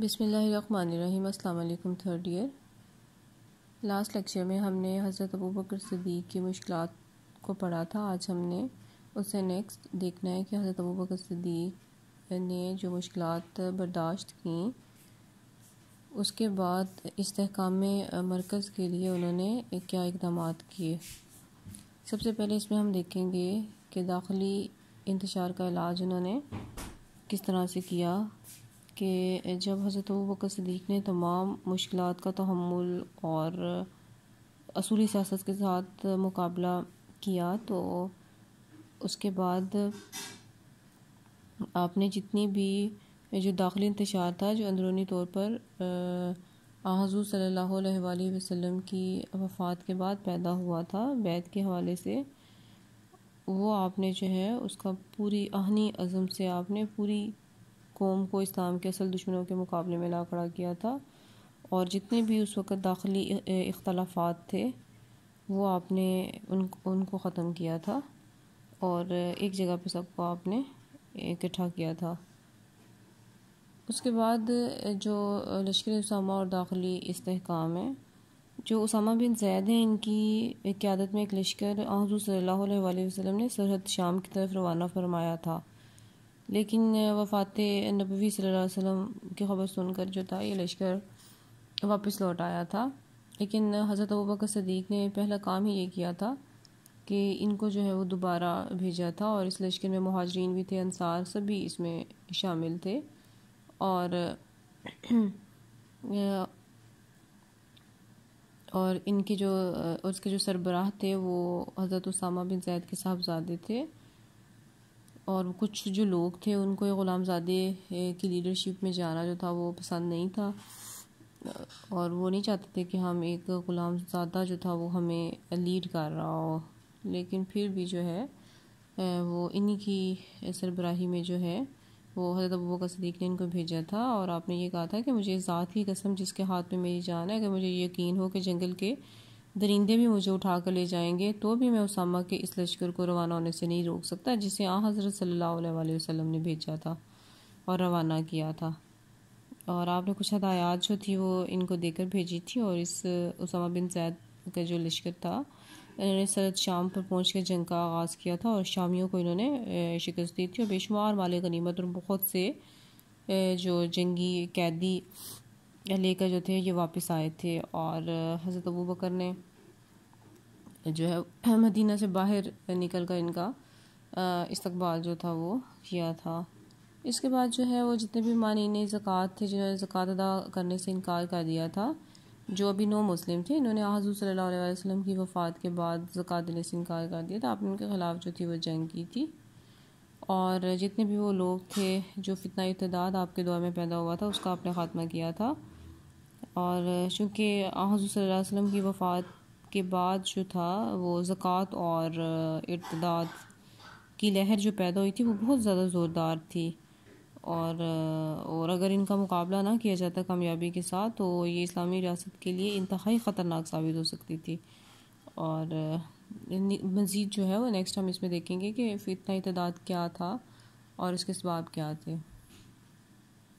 बिसमीम अल्लाम third year last lecture में हमने हज़रत अबू बकर सदीक की मुश्किल को पढ़ा था आज हमने उसे नेक्स्ट देखना है कि हज़रत अबू बकर सदीक ने जो मुश्किल बर्दाश्त की उसके बाद इसकाम मरकज़ के लिए उन्होंने क्या इकदाम किए सबसे पहले इसमें हम देखेंगे कि दाखिली इंतजार का इलाज उन्होंने किस तरह से किया कि जब हज़रत बकर सदीक ने तमाम मुश्किल का तहमुल और असूली सियासत के साथ मुकाबला किया तो उसके बाद आपने जितनी भी जो दाखिली इंतशार था जो अंदरूनी तौर पर हजूर सल्ला वसम की वफ़ात के बाद पैदा हुआ था बैत के हवाले से वो आपने जो है उसका पूरी आहनी अज़म से आपने पूरी कौम को इस्लाम के असल दुश्मनों के मुकाबले में ला खड़ा किया था और जितने भी उस वक़्त दाखिली इख्तलाफात थे वो आपने उन उनको ख़त्म किया था और एक जगह पे सबको आपने इकट्ठा किया था उसके बाद जो लश्कर उसामा और दाखिली इसकाम है जो उसामा बिन जैद हैं इनकी क्यादत में एक लश्कर हजू सल्ला वसम ने सरहद शाम की तरफ रवाना फरमाया था लेकिन वफ़ात नबी सल्लल्लाहु वसल्लम की खबर सुनकर जो था ये लश्कर वापस लौट आया था लेकिन हज़रत अबूबक सदीक ने पहला काम ही ये किया था कि इनको जो है वो दोबारा भेजा था और इस लश्कर में महाजरीन भी थे अंसार सभी इसमें शामिल थे और और इनके जो उसके जो सरबराह थे वो हज़रत उसामा बिन जैद के साहबजादे थे और कुछ जो लोग थे उनको ये ग़ुलामजादे की लीडरशिप में जाना जो था वो पसंद नहीं था और वो नहीं चाहते थे कि हम एक ग़ुलामजादा जो था वो हमें लीड कर रहा हो लेकिन फिर भी जो है वो इन्हीं की सरबराही में जो है वो हज़रत अबू बकर सदीक ने इनको भेजा था और आपने ये कहा था कि मुझे ज़ात की कसम जिसके हाथ में मेरी जान है अगर मुझे यकीन हो कि जंगल के दरिंदे भी मुझे उठा कर ले जाएंगे तो भी मैं उसामा के इस लश्कर को रवाना होने से नहीं रोक सकता जिसे आ हज़रत सल्ला वसम ने भेजा था और रवाना किया था और आपने कुछ हदायत जो थी वो इनको देकर भेजी थी और इस उसामा बिन जैद का जो लश्कर था इन्होंने सरद शाम पर पहुँच कर जंग का आगाज़ किया था और शामियों को इन्होंने शिकस्त दी थी और बेशुमार माल गनीमत और बहुत से जो जंगी कैदी लेकर जो थे ये वापस आए थे और हज़रत अबू बकर ने जो है मदीना से बाहर निकल कर इनका इस्तबाल जो था वो किया था इसके बाद जो है वो जितने भी मानने ज़क़़त थे जिन्होंने ज़क़़त अदा करने से इनकार कर दिया था जो अभी नो मुस्लिम थे इन्होंने हजू सल्ला वसलम की वफ़ात के बाद ज़क़़त देने से इनकार कर दिया था आपने उनके ख़िलाफ़ जो थी वो जंग की थी और जितने भी वो लोग थे जो फितना इतदाद आपके दौर में पैदा हुआ था उसका आपने ख़ात्मा किया था और चूँकि हजू सल्लल्लाहु वसल्लम की वफ़ात के बाद जो था वो ज़क़़त और इर्तदाद की लहर जो पैदा हुई थी वो बहुत ज़्यादा ज़ोरदार थी और और अगर इनका मुकाबला ना किया जाता कामयाबी के साथ तो ये इस्लामी रियासत के लिए इंतहाई ख़तरनाक साबित हो सकती थी और मज़ीद जो है वो नेक्स्ट हम इसमें देखेंगे कि इतना इतदाद क्या था और इसके सबाब क्या थे